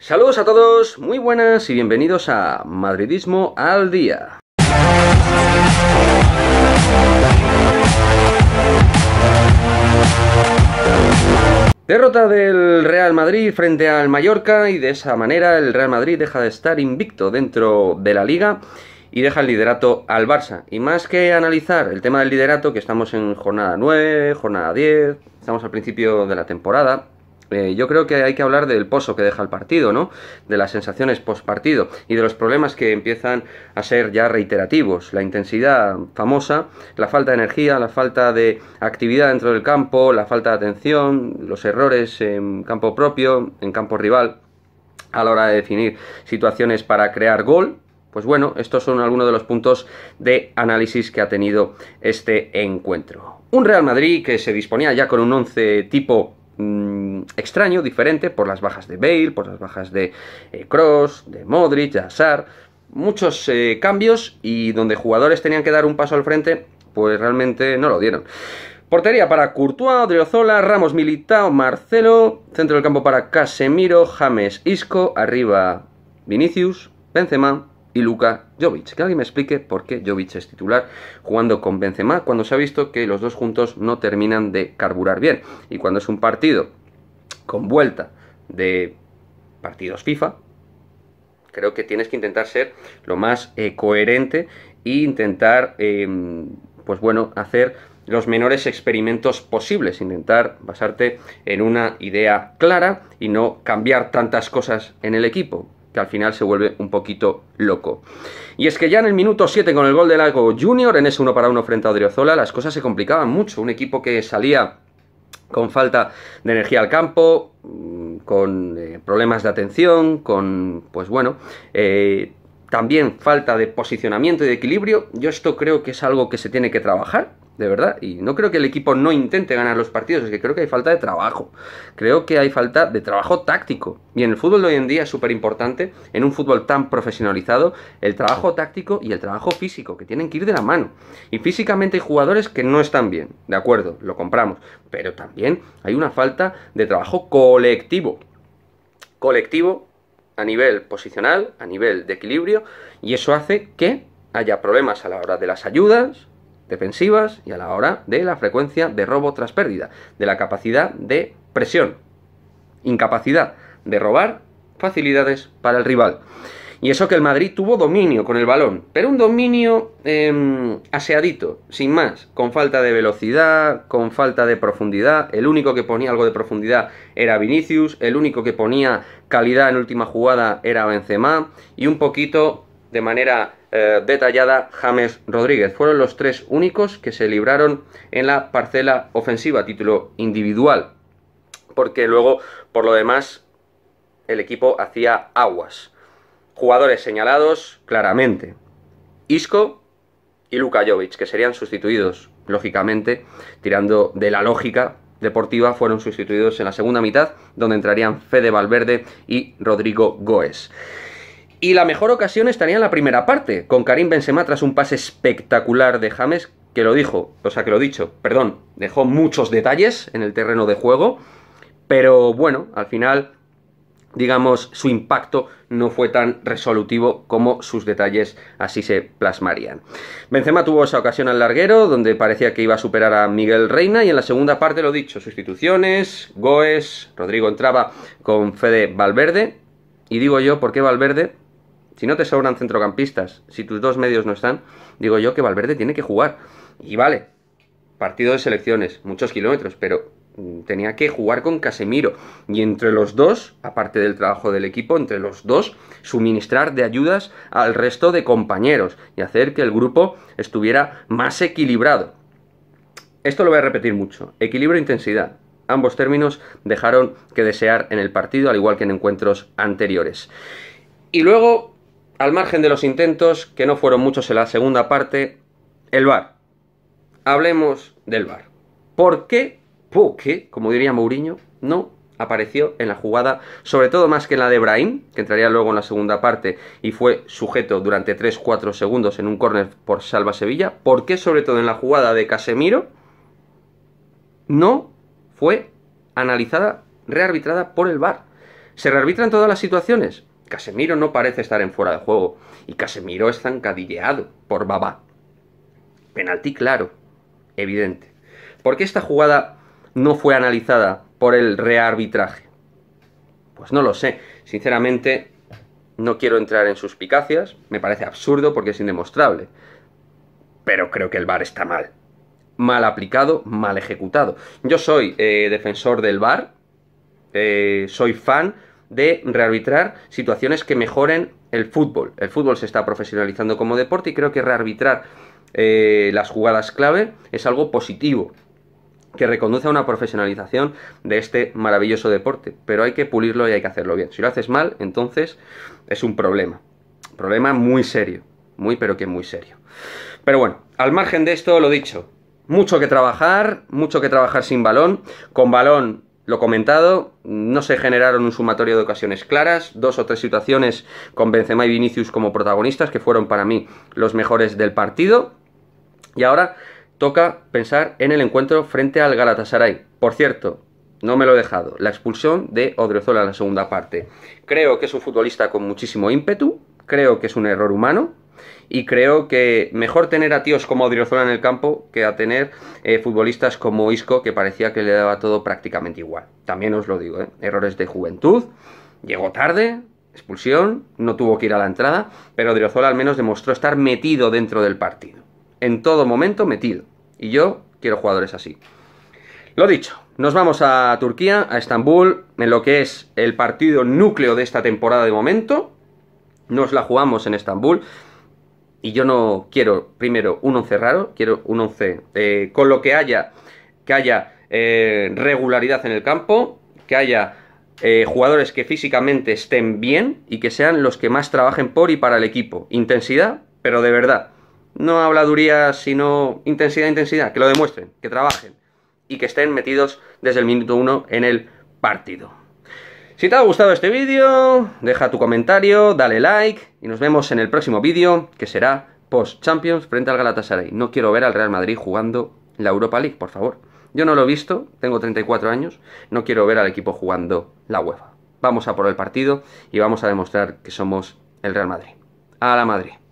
Saludos a todos, muy buenas y bienvenidos a Madridismo al Día. Derrota del Real Madrid frente al Mallorca y de esa manera el Real Madrid deja de estar invicto dentro de la liga y deja el liderato al Barça. Y más que analizar el tema del liderato, que estamos en jornada 9, jornada 10, estamos al principio de la temporada, eh, yo creo que hay que hablar del pozo que deja el partido, ¿no? De las sensaciones post partido y de los problemas que empiezan a ser ya reiterativos. La intensidad famosa, la falta de energía, la falta de actividad dentro del campo, la falta de atención, los errores en campo propio, en campo rival, a la hora de definir situaciones para crear gol, pues bueno, estos son algunos de los puntos de análisis que ha tenido este encuentro. Un Real Madrid que se disponía ya con un 11 tipo Mm, extraño, diferente, por las bajas de Bale, por las bajas de eh, Cross, de Modric, de Hazard, muchos eh, cambios y donde jugadores tenían que dar un paso al frente, pues realmente no lo dieron. Portería para Courtois, Odriozola, Ramos Militao, Marcelo, centro del campo para Casemiro, James Isco, arriba Vinicius, Benzema, y Luka Jovic. Que alguien me explique por qué Jovic es titular jugando con Benzema cuando se ha visto que los dos juntos no terminan de carburar bien. Y cuando es un partido con vuelta de partidos FIFA, creo que tienes que intentar ser lo más eh, coherente e intentar, em, pues bueno, hacer los menores experimentos posibles, intentar basarte en una idea clara y no cambiar tantas cosas en el equipo al final se vuelve un poquito loco. Y es que ya en el minuto 7 con el gol de Lago Junior, en ese 1 para 1 frente a Odriozola, las cosas se complicaban mucho. Un equipo que salía con falta de energía al campo, mm, con eh, problemas de atención, con, pues bueno, eh, también falta de posicionamiento y de equilibrio. Yo esto creo que es algo que se tiene que trabajar de verdad. Y no creo que el equipo no intente ganar los partidos, es que creo que hay falta de trabajo. Creo que hay falta de trabajo táctico. Y en el fútbol de hoy en día es súper importante, en un fútbol tan profesionalizado, el trabajo táctico y el trabajo físico, que tienen que ir de la mano. Y físicamente hay jugadores que no están bien, de acuerdo, lo compramos. Pero también hay una falta de trabajo colectivo. Colectivo a nivel posicional, a nivel de equilibrio, y eso hace que haya problemas a la hora de las ayudas, defensivas y a la hora de la frecuencia de robo tras pérdida, de la capacidad de presión, incapacidad de robar facilidades para el rival. Y eso que el Madrid tuvo dominio con el balón, pero un dominio em, aseadito, sin más, con falta de velocidad, con falta de profundidad. El único que ponía algo de profundidad era Vinicius, el único que ponía calidad en última jugada era Benzema, y un poquito de manera eh, detallada James Rodríguez. Fueron los tres únicos que se libraron en la parcela ofensiva, título individual, porque luego, por lo demás, el equipo hacía aguas. Jugadores señalados claramente. Isco y Luka que serían sustituidos, lógicamente, tirando de la lógica deportiva, fueron sustituidos en la segunda mitad, donde entrarían Fede Valverde y Rodrigo Goes. Y la mejor ocasión estaría en la primera parte, con Karim Benzema tras un pase espectacular de James, que lo dijo, o sea, que lo dicho, perdón, dejó muchos detalles en el terreno de juego, pero bueno, al final, digamos, su impacto no fue tan resolutivo como sus detalles así se plasmarían. Benzema tuvo esa ocasión al larguero, donde parecía que iba a superar a Miguel Reina, y en la segunda parte, lo dicho, sustituciones, Goes, Rodrigo entraba con Fede Valverde, y digo yo, ¿por qué Valverde? si no te sobran centrocampistas, si tus dos medios no están, digo yo que Valverde tiene que jugar. Y vale, partido de selecciones, muchos kilómetros, pero mm, tenía que jugar con Casemiro. Y entre los dos, aparte del trabajo del equipo, entre los dos, suministrar de ayudas al resto de compañeros y hacer que el grupo estuviera más equilibrado. Esto lo voy a repetir mucho. Equilibrio e intensidad. Ambos términos dejaron que desear en el partido, al igual que en encuentros anteriores. Y luego al margen de los intentos, que no fueron muchos en la segunda parte, el VAR. Hablemos del VAR. ¿Por qué? ¿Por Como diría Mourinho, no apareció en la jugada, sobre todo más que en la de Brahim, que entraría luego en la segunda parte y fue sujeto durante 3-4 segundos en un córner por Salva Sevilla. ¿Por qué, sobre todo en la jugada de Casemiro, no fue analizada, rearbitrada por el VAR? ¿Se rearbitran todas las situaciones? Casemiro no parece estar en fuera de juego y Casemiro es zancadilleado por Babá. Penalti claro, evidente. ¿Por qué esta jugada no fue analizada por el rearbitraje? Pues no lo sé. Sinceramente, no quiero entrar en suspicacias. Me parece absurdo porque es indemostrable. Pero creo que el VAR está mal. Mal aplicado, mal ejecutado. Yo soy eh, defensor del VAR. Eh, soy fan de rearbitrar situaciones que mejoren el fútbol. El fútbol se está profesionalizando como deporte y creo que rearbitrar eh, las jugadas clave es algo positivo que reconduce a una profesionalización de este maravilloso deporte. Pero hay que pulirlo y hay que hacerlo bien. Si lo haces mal, entonces es un problema. Problema muy serio. Muy, pero que muy serio. Pero bueno, al margen de esto, lo dicho. Mucho que trabajar, mucho que trabajar sin balón. Con balón lo comentado, no se generaron un sumatorio de ocasiones claras, dos o tres situaciones con Benzema y Vinicius como protagonistas que fueron para mí los mejores del partido. Y ahora toca pensar en el encuentro frente al Galatasaray. Por cierto, no me lo he dejado, la expulsión de Odriozola en la segunda parte. Creo que es un futbolista con muchísimo ímpetu, creo que es un error humano, y creo que mejor tener a tíos como Odriozola en el campo que a tener eh, futbolistas como Isco, que parecía que le daba todo prácticamente igual. También os lo digo, ¿eh? errores de juventud, llegó tarde, expulsión, no tuvo que ir a la entrada, pero Odriozola al menos demostró estar metido dentro del partido. En todo momento metido. Y yo quiero jugadores así. Lo dicho, nos vamos a Turquía, a Estambul, en lo que es el partido núcleo de esta temporada de momento. Nos la jugamos en Estambul y yo no quiero primero un 11 raro, quiero un 11 eh, con lo que haya, que haya eh, regularidad en el campo, que haya eh, jugadores que físicamente estén bien y que sean los que más trabajen por y para el equipo. Intensidad, pero de verdad. No habladuría, sino intensidad, intensidad, que lo demuestren, que trabajen y que estén metidos desde el minuto uno en el partido. Si te ha gustado este vídeo, deja tu comentario, dale like y nos vemos en el próximo vídeo que será post-Champions frente al Galatasaray. No quiero ver al Real Madrid jugando la Europa League, por favor. Yo no lo he visto, tengo 34 años, no quiero ver al equipo jugando la UEFA. Vamos a por el partido y vamos a demostrar que somos el Real Madrid. A la Madrid.